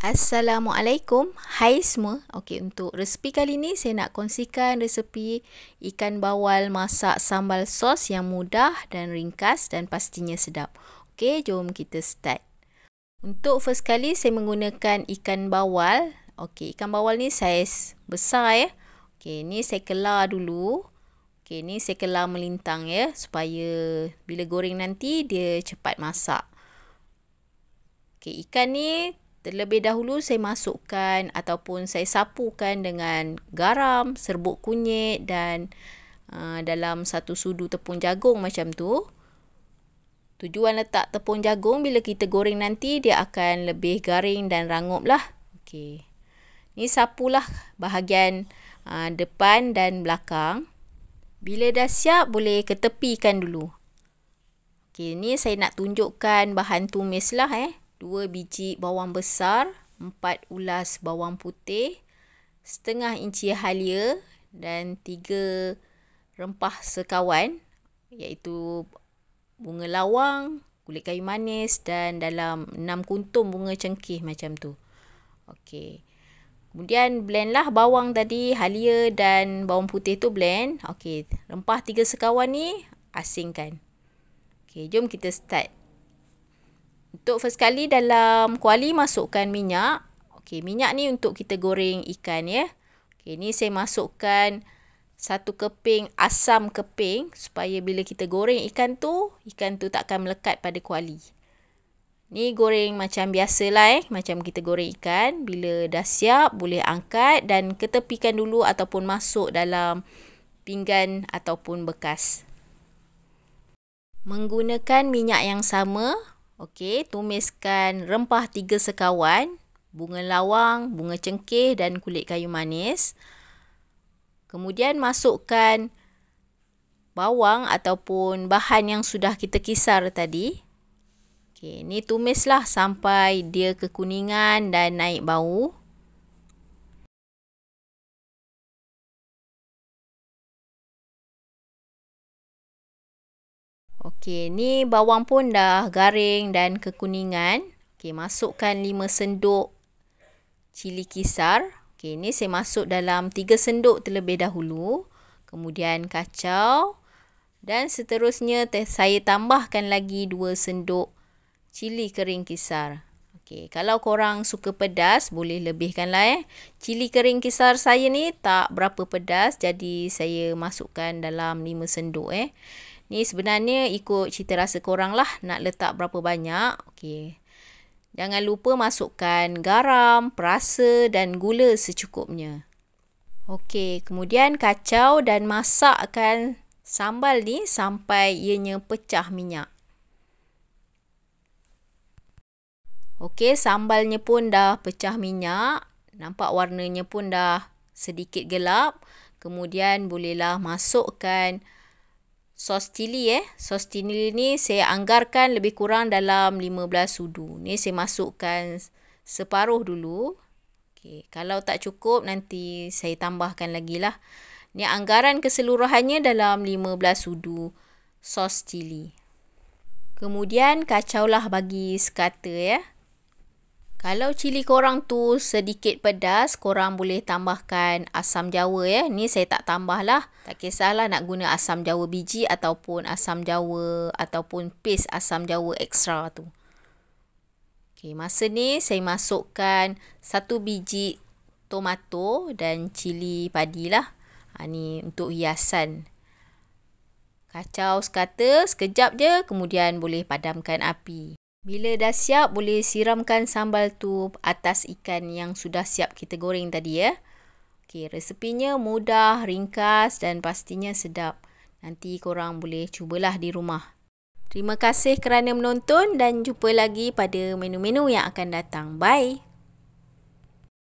Assalamualaikum Hai semua Okay untuk resipi kali ni Saya nak kongsikan resipi Ikan bawal masak sambal sos Yang mudah dan ringkas Dan pastinya sedap Okey jom kita start Untuk first kali saya menggunakan ikan bawal Okey ikan bawal ni saiz besar ya Okey ni saya kelar dulu Okey ni saya kelar melintang ya Supaya bila goreng nanti dia cepat masak Okay, ikan ni Terlebih dahulu saya masukkan ataupun saya sapukan dengan garam, serbuk kunyit dan uh, dalam satu sudu tepung jagung macam tu. Tujuan letak tepung jagung bila kita goreng nanti dia akan lebih garing dan rangup lah. Okay. Ni sapulah bahagian uh, depan dan belakang. Bila dah siap boleh ketepikan dulu. Okay, ni saya nak tunjukkan bahan tumis lah eh. Dua biji bawang besar, empat ulas bawang putih, setengah inci halia dan tiga rempah sekawan iaitu bunga lawang, kulit kayu manis dan dalam enam kuntum bunga cengkih macam tu. Okey. Kemudian blendlah bawang tadi, halia dan bawang putih tu blend. Okey, rempah tiga sekawan ni asingkan. Okey, jom kita start. Untuk first kali dalam kuali masukkan minyak. Okey, minyak ni untuk kita goreng ikan ya. Okey, ni saya masukkan satu keping asam keping supaya bila kita goreng ikan tu, ikan tu takkan melekat pada kuali. Ni goreng macam biasa lah eh, macam kita goreng ikan. Bila dah siap, boleh angkat dan ketepikan dulu ataupun masuk dalam pinggan ataupun bekas. Menggunakan minyak yang sama, Okey, tumiskan rempah tiga sekawan, bunga lawang, bunga cengkeh dan kulit kayu manis. Kemudian masukkan bawang ataupun bahan yang sudah kita kisar tadi. Okey, ni tumislah sampai dia kekuningan dan naik bau. Okey, ni bawang pun dah garing dan kekuningan. Okey, masukkan 5 sendok cili kisar. Okey, ni saya masuk dalam 3 sendok terlebih dahulu. Kemudian kacau. Dan seterusnya saya tambahkan lagi 2 sendok cili kering kisar. Okey, kalau korang suka pedas boleh lebihkanlah eh. Cili kering kisar saya ni tak berapa pedas jadi saya masukkan dalam 5 sendok eh. Ni sebenarnya ikut cita rasa korang lah nak letak berapa banyak. Okey. Jangan lupa masukkan garam, perasa dan gula secukupnya. Okey, kemudian kacau dan masakkan sambal ni sampai ianya pecah minyak. Okey, sambalnya pun dah pecah minyak. Nampak warnanya pun dah sedikit gelap. Kemudian bolehlah masukkan sos cili eh. Sos cili ni saya anggarkan lebih kurang dalam 15 sudu. Ni saya masukkan separuh dulu. Okay. Kalau tak cukup nanti saya tambahkan lagi lah. Ni anggaran keseluruhannya dalam 15 sudu sos cili. Kemudian kacaulah bagi sekata ya. Eh. Kalau cili korang tu sedikit pedas, korang boleh tambahkan asam jawa ya. Ni saya tak tambah lah. Tak kisahlah nak guna asam jawa biji ataupun asam jawa ataupun paste asam jawa ekstra tu. Okay, masa ni saya masukkan satu biji tomato dan cili padi lah. Ha, ni untuk hiasan. Kacau sekata sekejap je kemudian boleh padamkan api. Bila dah siap, boleh siramkan sambal tu atas ikan yang sudah siap kita goreng tadi ya. Okey, resepinya mudah, ringkas dan pastinya sedap. Nanti korang boleh cubalah di rumah. Terima kasih kerana menonton dan jumpa lagi pada menu-menu yang akan datang. Bye!